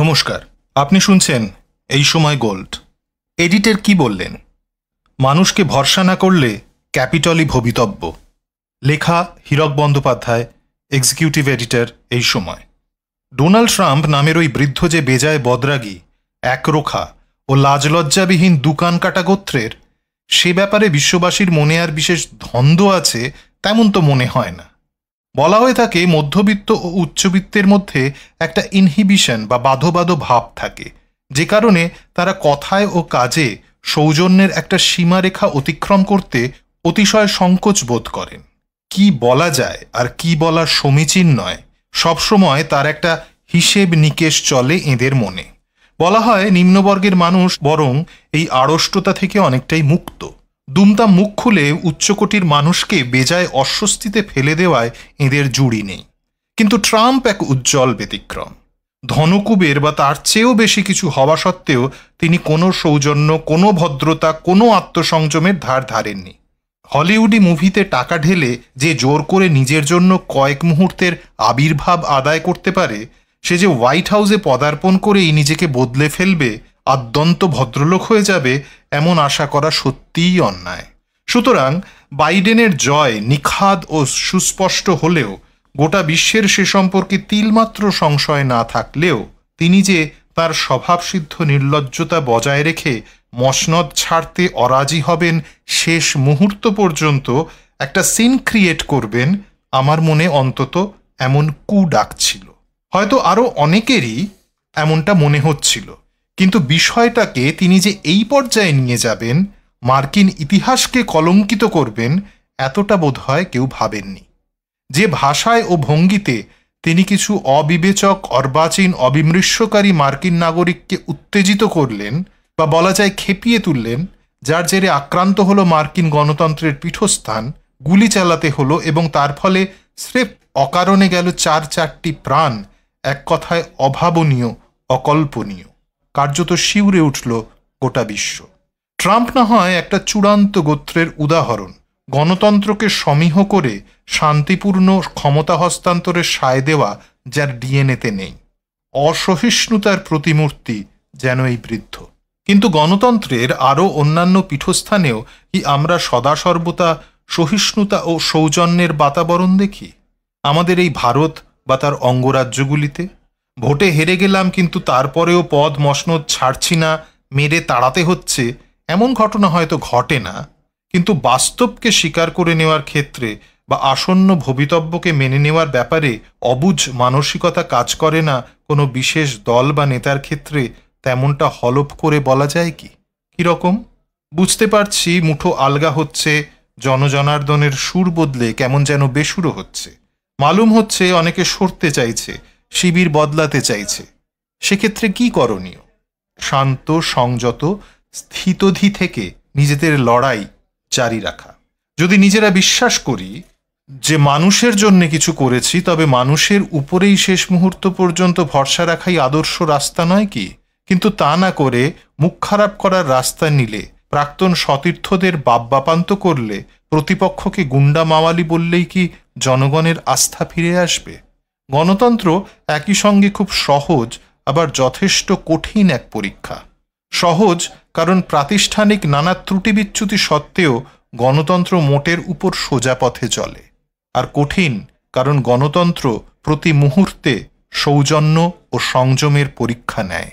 নমস্কার আপনি শুনছেন এই সময় গোল্ড এডিটের কি বললেন মানুষকে ভরসা না করলে ক্যাপিটলই ভবিতব্য লেখা হীরক বন্দ্যোপাধ্যায় এক্সিকিউটিভ এডিটর এই সময় ডোনাল্ড ট্রাম্প নামের ওই বৃদ্ধ যে বেজায় বদরাগী একরোখা ও লাজলজ্জাবিহীন দুকান কাটা গোত্রের সে ব্যাপারে বিশ্ববাসীর মনে আর বিশেষ ধন্দ আছে তেমন তো মনে হয় না বলা হয়ে থাকে মধ্যবিত্ত ও উচ্চবিত্তের মধ্যে একটা ইনহিবিশন বা বাধবাধ ভাব থাকে যে কারণে তারা কথায় ও কাজে সৌজন্যের একটা সীমারেখা অতিক্রম করতে অতিশয় সংকোচ বোধ করেন কি বলা যায় আর কি বলা সমীচীন নয় সবসময় তার একটা হিসেব নিকেশ চলে এদের মনে বলা হয় নিম্নবর্গের মানুষ বরং এই আড়ষ্টতা থেকে অনেকটাই মুক্ত দুমদা মুখ খুলে উচ্চকোটির মানুষকে বেজায় অস্বস্তিতে ফেলে দেওয়ায় এদের জুড়ি নেই কিন্তু ট্রাম্প এক উজ্জ্বল ব্যতিক্রম ধনকুবের বা তার চেয়েও বেশি কিছু হওয়া সত্ত্বেও তিনি কোনো সৌজন্য কোনো ভদ্রতা কোনো আত্মসংযমের ধার ধারেননি হলিউডি মুভিতে টাকা ঢেলে যে জোর করে নিজের জন্য কয়েক মুহূর্তের আবির্ভাব আদায় করতে পারে সে যে হোয়াইট হাউসে পদার্পণ করেই নিজেকে বদলে ফেলবে আদ্যন্ত ভদ্রলোক হয়ে যাবে এমন আশা করা সত্যিই অন্যায় সুতরাং বাইডেনের জয় নিখাদ ও সুস্পষ্ট হলেও গোটা বিশ্বের সে সম্পর্কে তিলমাত্র সংশয় না থাকলেও তিনি যে তার স্বভাবসিদ্ধ নির্লজ্জতা বজায় রেখে মসনদ ছাড়তে অরাজি হবেন শেষ মুহূর্ত পর্যন্ত একটা সিন ক্রিয়েট করবেন আমার মনে অন্তত এমন কু ডাকছিল হয়তো আরও অনেকেরই এমনটা মনে হচ্ছিল কিন্তু বিষয়টাকে তিনি যে এই পর্যায়ে নিয়ে যাবেন মার্কিন ইতিহাসকে কলঙ্কিত করবেন এতটা বোধ হয় কেউ ভাবেননি যে ভাষায় ও ভঙ্গিতে তিনি কিছু অবিবেচক অর্বাচীন অবিমৃষ্যকারী মার্কিন নাগরিককে উত্তেজিত করলেন বা বলা যায় খেপিয়ে তুললেন যার জেরে আক্রান্ত হলো মার্কিন গণতন্ত্রের পীঠস্থান গুলি চালাতে হলো এবং তার ফলে স্রেফ অকারণে গেল চার চারটি প্রাণ এক কথায় অভাবনীয় অকল্পনীয় কার্যত শিউরে উঠল গোটা বিশ্ব ট্রাম্প না হয় একটা চূড়ান্ত গোত্রের উদাহরণ গণতন্ত্রকে সমীহ করে শান্তিপূর্ণ ক্ষমতা হস্তান্তরের সায় দেওয়া যার ডিএনএতে নেই অসহিষ্ণুতার প্রতিমূর্তি যেন এই বৃদ্ধ কিন্তু গণতন্ত্রের আরও অন্যান্য পীঠস্থানেও কি আমরা সদা সহিষ্ণুতা ও সৌজন্যের বাতাবরণ দেখি আমাদের এই ভারত বা তার অঙ্গরাজ্যগুলিতে ভোটে হেরে গেলাম কিন্তু তারপরেও পদ মসনদ ছাড়ছি না মেরে তাড়াতে হচ্ছে এমন ঘটনা হয়তো ঘটে না কিন্তু বাস্তবকে স্বীকার করে নেওয়ার ক্ষেত্রে বা আসন্ন ভবিতব্যকে মেনে নেওয়ার ব্যাপারে অবুজ মানসিকতা কাজ করে না কোনো বিশেষ দল বা নেতার ক্ষেত্রে তেমনটা হলপ করে বলা যায় কি কীরকম বুঝতে পারছি মুঠো আলগা হচ্ছে জনজনার্দনের সুর বদলে কেমন যেন বেসুরো হচ্ছে মালুম হচ্ছে অনেকে সরতে চাইছে শিবির বদলাতে চাইছে সেক্ষেত্রে কি করণীয় শান্ত সংযত স্থিতধি থেকে নিজেদের লড়াই জারি রাখা যদি নিজেরা বিশ্বাস করি যে মানুষের জন্য কিছু করেছি তবে মানুষের উপরেই শেষ মুহূর্ত পর্যন্ত ভরসা রাখাই আদর্শ রাস্তা নয় কি কিন্তু তা না করে মুখ খারাপ করার রাস্তা নিলে প্রাক্তন সতীর্থদের বাপ্যাপান্ত করলে প্রতিপক্ষকে গুন্ডা মাওয়ালি বললেই কি জনগণের আস্থা ফিরে আসবে গণতন্ত্র একই সঙ্গে খুব সহজ আবার যথেষ্ট কঠিন এক পরীক্ষা সহজ কারণ প্রাতিষ্ঠানিক নানা ত্রুটি বিচ্যুতি সত্ত্বেও গণতন্ত্র মোটের উপর সোজা পথে চলে আর কঠিন কারণ গণতন্ত্র প্রতি মুহূর্তে সৌজন্য ও সংযমের পরীক্ষা নেয়